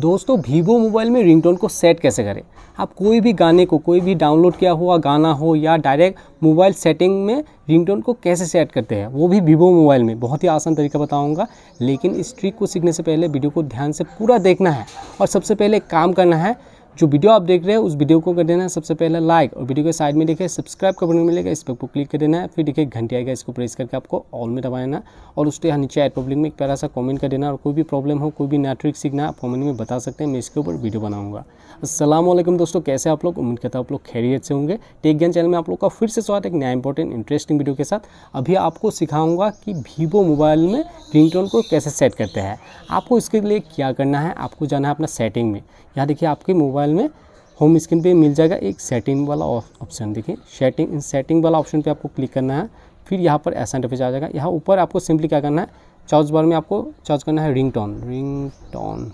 दोस्तों Vivo mobile में ringtone को सेट कैसे करें आप कोई भी गाने को कोई भी डाउनलोड किया हुआ गाना हो या डायरेक्ट मोबाइल सेटिंग में रिंगटोन को कैसे सेट करते हैं वो भी वीवो मोबाइल में बहुत ही आसान तरीका बताऊंगा लेकिन इस ट्रिक को सीखने से पहले वीडियो को ध्यान से पूरा देखना है और सबसे पहले काम करना है जो वीडियो आप देख रहे हैं उस वीडियो को कर देना है सबसे पहले लाइक और वीडियो के साइड में देखे सब्सक्राइब का बटन मिलेगा इस पर क्लिक कर देना है फिर देखिए घंटी आएगा इसको प्रेस करके आपको ऑल में दबा देना और उसके यहाँ नीचे एड पब्लिक में एक प्यारा सा कॉमेंट कर देना और कोई भी प्रॉब्लम हो कोई भी नेटवर्क सीखना आप कॉमेंट में बता सकते हैं मैं इसके ऊपर वीडियो बनाऊंगा असलम दोस्तों कैसे आप लोग उम्मीद करता आप लोग खैरियत से होंगे टेक ज्ञान चैनल में आप लोग का फिर से स्वागत एक नया इंपॉर्टेंट इंटरेस्टिंग वीडियो के साथ अभी आपको सिखाऊंगा कि वीवो मोबाइल में रिंग को कैसे सेट करते हैं आपको इसके लिए क्या करना है आपको जाना है अपना सेटिंग में यहाँ देखिए आपके मोबाइल मोबाइल में होम स्क्रीन पे मिल जाएगा एक सेटिंग वाला ऑप्शन देखिए सेटिंग सेटिंग वाला ऑप्शन पे आपको क्लिक करना है फिर यहाँ पर एस एंड पे जा जाएगा यहाँ ऊपर आपको सिंपली क्या करना है चार्ज बार में आपको चार्ज करना है ringtone ringtone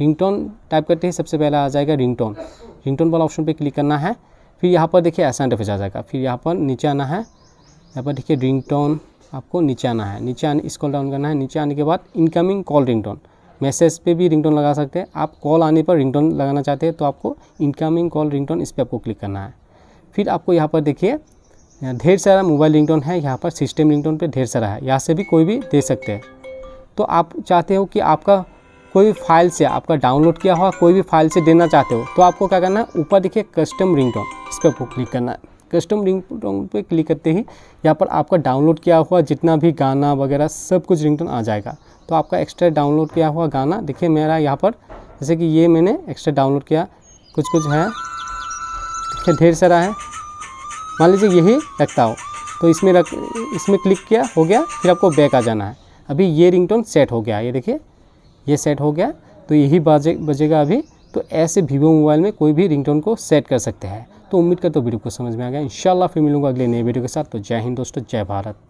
ringtone type करते ही सबसे पहले आ जाएगा रिंग टोन रिंग टोन वाला ऑप्शन पर क्लिक करना है फिर यहाँ पर देखिए एस एंड पे जा जाएगा फिर यहाँ पर नीचे आना है यहाँ पर देखिए रिंग टोन आपको नीचे आना है नीचे आने स्कॉल डाउन करना है नीचे आने के बाद incoming call ringtone message पे भी रिंगटोन लगा सकते हैं आप कॉल आने पर रिंगटोन लगाना चाहते हैं तो आपको इनकमिंग कॉल रिंगटोन इस पर आपको क्लिक करना है फिर आपको यहाँ पर देखिए ढेर सारा मोबाइल रिंगटोन है यहाँ पर सिस्टम रिंगटोन पे ढेर सारा है यहाँ से भी कोई भी दे सकते हैं तो आप चाहते हो कि आपका कोई भी फाइल से आपका डाउनलोड किया हुआ कोई भी फाइल से देना चाहते हो तो आपको क्या करना है ऊपर देखिए कस्टम रिंगटोन इस पर आपको क्लिक करना है कस्टम रिंग टोन पर क्लिक करते ही यहाँ पर आपका डाउनलोड किया हुआ जितना भी गाना वगैरह सब कुछ रिंग आ जाएगा तो आपका एक्स्ट्रा डाउनलोड किया हुआ गाना देखिए मेरा यहाँ पर जैसे कि ये मैंने एक्स्ट्रा डाउनलोड किया कुछ कुछ है देखिए ढेर सारा है मान लीजिए यही रखता हो तो इसमें रख इसमें क्लिक किया हो गया फिर आपको बैक आ जाना है अभी ये रिंगटोन सेट हो गया ये देखिए ये सेट हो गया तो यही बजे बजेगा अभी तो ऐसे वीवो मोबाइल में कोई भी रिंगटोन को सेट कर सकते हैं तो उम्मीद करता हूँ वीडियो को समझ में आ गया इन फिर मिलूंगा अगले नए वीडियो के साथ तो जय हिंद दोस्तों जय भारत